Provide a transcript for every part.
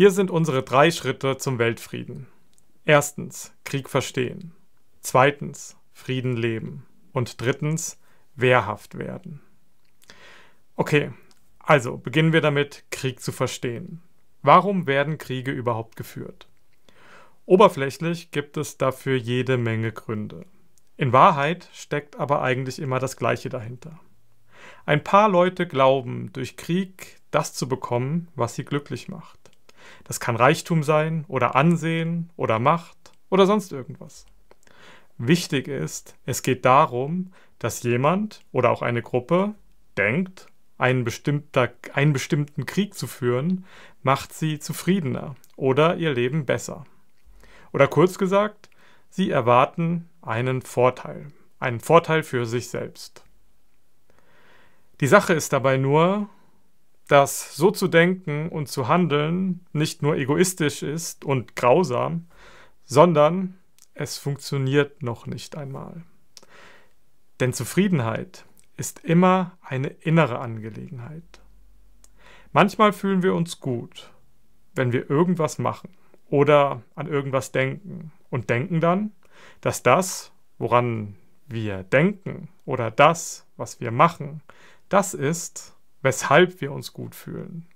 Hier sind unsere drei Schritte zum Weltfrieden. Erstens, Krieg verstehen. Zweitens, Frieden leben. Und drittens, wehrhaft werden. Okay, also beginnen wir damit, Krieg zu verstehen. Warum werden Kriege überhaupt geführt? Oberflächlich gibt es dafür jede Menge Gründe. In Wahrheit steckt aber eigentlich immer das Gleiche dahinter. Ein paar Leute glauben, durch Krieg das zu bekommen, was sie glücklich macht. Das kann Reichtum sein oder Ansehen oder Macht oder sonst irgendwas. Wichtig ist, es geht darum, dass jemand oder auch eine Gruppe denkt, einen, einen bestimmten Krieg zu führen, macht sie zufriedener oder ihr Leben besser. Oder kurz gesagt, sie erwarten einen Vorteil, einen Vorteil für sich selbst. Die Sache ist dabei nur, dass so zu denken und zu handeln nicht nur egoistisch ist und grausam, sondern es funktioniert noch nicht einmal. Denn Zufriedenheit ist immer eine innere Angelegenheit. Manchmal fühlen wir uns gut, wenn wir irgendwas machen oder an irgendwas denken und denken dann, dass das, woran wir denken oder das, was wir machen, das ist, weshalb wir uns gut fühlen.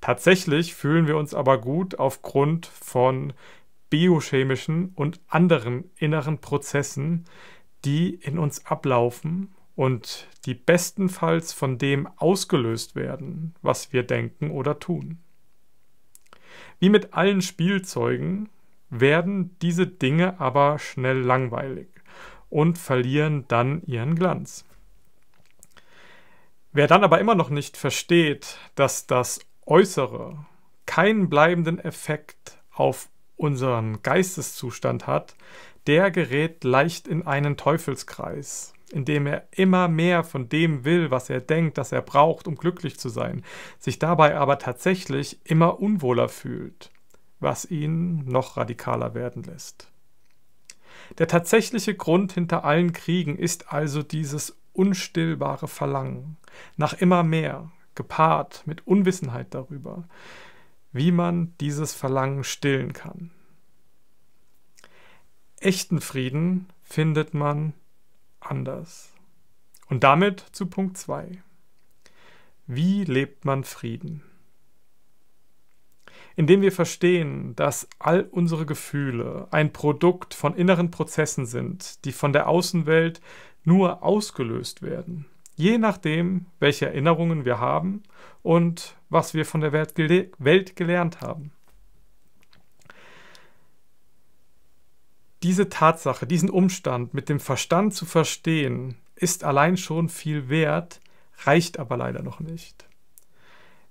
Tatsächlich fühlen wir uns aber gut aufgrund von biochemischen und anderen inneren Prozessen, die in uns ablaufen und die bestenfalls von dem ausgelöst werden, was wir denken oder tun. Wie mit allen Spielzeugen werden diese Dinge aber schnell langweilig und verlieren dann ihren Glanz. Wer dann aber immer noch nicht versteht, dass das Äußere keinen bleibenden Effekt auf unseren Geisteszustand hat, der gerät leicht in einen Teufelskreis, indem er immer mehr von dem will, was er denkt, dass er braucht, um glücklich zu sein, sich dabei aber tatsächlich immer unwohler fühlt, was ihn noch radikaler werden lässt. Der tatsächliche Grund hinter allen Kriegen ist also dieses unstillbare Verlangen nach immer mehr, gepaart mit Unwissenheit darüber, wie man dieses Verlangen stillen kann. Echten Frieden findet man anders. Und damit zu Punkt 2. Wie lebt man Frieden? Indem wir verstehen, dass all unsere Gefühle ein Produkt von inneren Prozessen sind, die von der Außenwelt nur ausgelöst werden, je nachdem, welche Erinnerungen wir haben und was wir von der Welt, gele Welt gelernt haben. Diese Tatsache, diesen Umstand mit dem Verstand zu verstehen, ist allein schon viel wert, reicht aber leider noch nicht.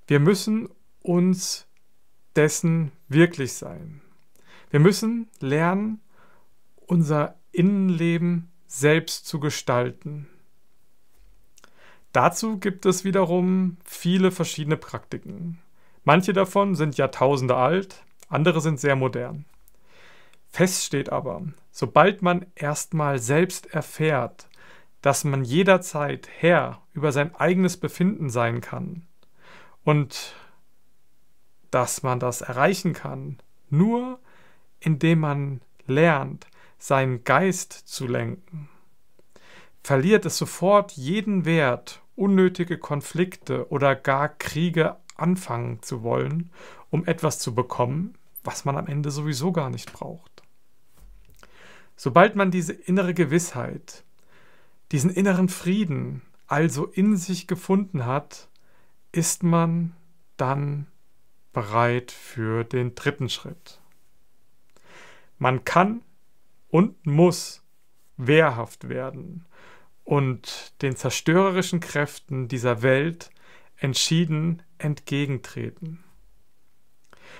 Wir müssen uns dessen wirklich sein. Wir müssen lernen, unser Innenleben selbst zu gestalten. Dazu gibt es wiederum viele verschiedene Praktiken. Manche davon sind Jahrtausende alt, andere sind sehr modern. Fest steht aber, sobald man erstmal selbst erfährt, dass man jederzeit Herr über sein eigenes Befinden sein kann und dass man das erreichen kann, nur indem man lernt, seinen Geist zu lenken, verliert es sofort jeden Wert, unnötige Konflikte oder gar Kriege anfangen zu wollen, um etwas zu bekommen, was man am Ende sowieso gar nicht braucht. Sobald man diese innere Gewissheit, diesen inneren Frieden also in sich gefunden hat, ist man dann bereit für den dritten Schritt. Man kann und muss wehrhaft werden und den zerstörerischen Kräften dieser Welt entschieden entgegentreten.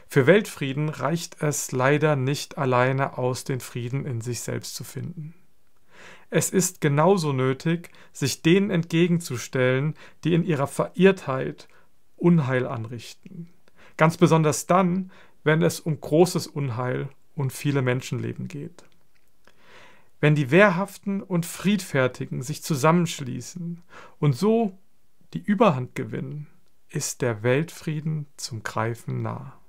Für Weltfrieden reicht es leider nicht alleine aus, den Frieden in sich selbst zu finden. Es ist genauso nötig, sich denen entgegenzustellen, die in ihrer Verirrtheit Unheil anrichten. Ganz besonders dann, wenn es um großes Unheil und viele Menschenleben geht wenn die Wehrhaften und Friedfertigen sich zusammenschließen und so die Überhand gewinnen, ist der Weltfrieden zum Greifen nah.